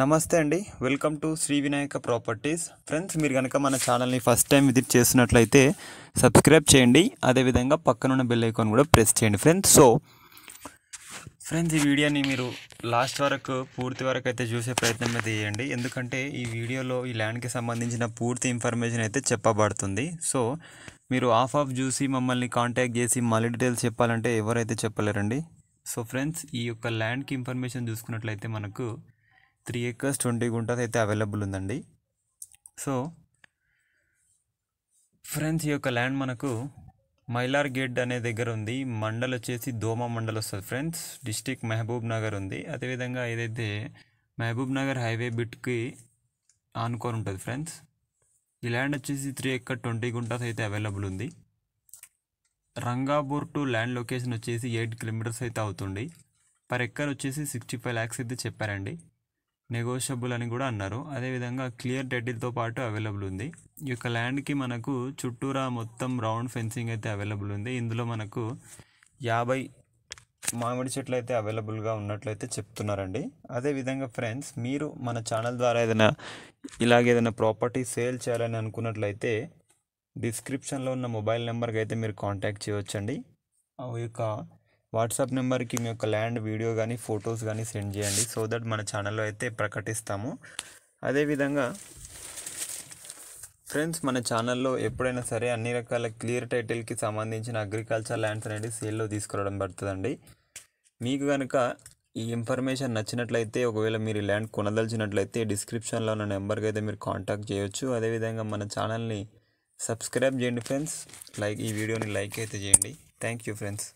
నమస్తే అండి welcome to Shri Vinayaka properties friends మీరు కనుక మన ఛానల్ని ఫస్ట్ టైం విజిట్ చేసినట్లయితే సబ్స్క్రైబ్ చేయండి అదేవిధంగా పక్కనున్న బెల్ ఐకాన్ కూడా ప్రెస్ చేయండి ఫ్రెండ్స్ సో ఫ్రెండ్స్ ఈ వీడియోని మీరు లాస్ట్ వరకు పూర్తి వరకు అయితే చూసే ప్రయత్నం అయితే చేయండి ఎందుకంటే ఈ వీడియోలో ఈ ల్యాండ్కి సంబంధించిన పూర్తి ఇన్ఫర్మేషన్ అయితే చెప్పబడుతుంది సో మీరు ఆఫ్ ఆఫ్ చూసి మమ్మల్ని కాంటాక్ట్ చేసి మళ్ళీ డీటెయిల్స్ చెప్పాలంటే ఎవరైతే చెప్పలేరండి సో ఫ్రెండ్స్ ఈ యొక్క ల్యాండ్కి ఇన్ఫర్మేషన్ చూసుకున్నట్లయితే మనకు త్రీ ఎకర్స్ ట్వంటీ గుంటాస్ అయితే అవైలబుల్ ఉందండి సో ఫ్రెండ్స్ ఈ యొక్క ల్యాండ్ మనకు మైలార్ గేట్ అనే దగ్గర ఉంది మండల్ వచ్చేసి దోమ మండల్ వస్తుంది ఫ్రెండ్స్ డిస్టిక్ మహబూబ్ నగర్ ఉంది అదేవిధంగా ఏదైతే మహబూబ్ నగర్ హైవే బిట్కి ఆనుకొని ఉంటుంది ఫ్రెండ్స్ ఈ ల్యాండ్ వచ్చేసి త్రీ ఎక్కర్ ట్వంటీ గుంటాస్ అయితే అవైలబుల్ ఉంది రంగాపూర్ టు ల్యాండ్ లొకేషన్ వచ్చేసి ఎయిట్ కిలోమీటర్స్ అయితే అవుతుంది పర్ ఎక్కర్ వచ్చేసి సిక్స్టీ ఫైవ్ ల్యాక్స్ అయితే చెప్పారండి నెగోషియబుల్ అని కూడా అన్నారు అదేవిధంగా క్లియర్ డెడ్తో పాటు అవైలబుల్ ఉంది ఈ యొక్క ల్యాండ్కి మనకు చుట్టూరా మొత్తం రౌండ్ ఫెన్సింగ్ అయితే అవైలబుల్ ఉంది ఇందులో మనకు యాభై మామిడి చెట్లు అయితే అవైలబుల్గా ఉన్నట్లయితే చెప్తున్నారండి అదేవిధంగా ఫ్రెండ్స్ మీరు మన ఛానల్ ద్వారా ఏదైనా ఇలాగే ఏదైనా ప్రాపర్టీ సేల్ చేయాలని అనుకున్నట్లయితే డిస్క్రిప్షన్లో ఉన్న మొబైల్ నెంబర్కి అయితే మీరు కాంటాక్ట్ చేయవచ్చండి ఆ యొక్క వాట్సాప్ నెంబర్కి మీ యొక్క ల్యాండ్ వీడియో కానీ ఫొటోస్ కానీ సెండ్ చేయండి సో దట్ మన ఛానల్లో అయితే ప్రకటిస్తాము అదేవిధంగా ఫ్రెండ్స్ మన ఛానల్లో ఎప్పుడైనా సరే అన్ని రకాల క్లియర్ టైటిల్కి సంబంధించిన అగ్రికల్చర్ ల్యాండ్స్ అనేది సేల్లో తీసుకురావడం పడుతుందండి మీకు కనుక ఈ ఇన్ఫర్మేషన్ నచ్చినట్లయితే ఒకవేళ మీరు ల్యాండ్ కొనదలిచినట్లయితే డిస్క్రిప్షన్లో ఉన్న నెంబర్కి అయితే మీరు కాంటాక్ట్ చేయొచ్చు అదేవిధంగా మన ఛానల్ని సబ్స్క్రైబ్ చేయండి ఫ్రెండ్స్ లైక్ ఈ వీడియోని లైక్ అయితే చేయండి థ్యాంక్ యూ ఫ్రెండ్స్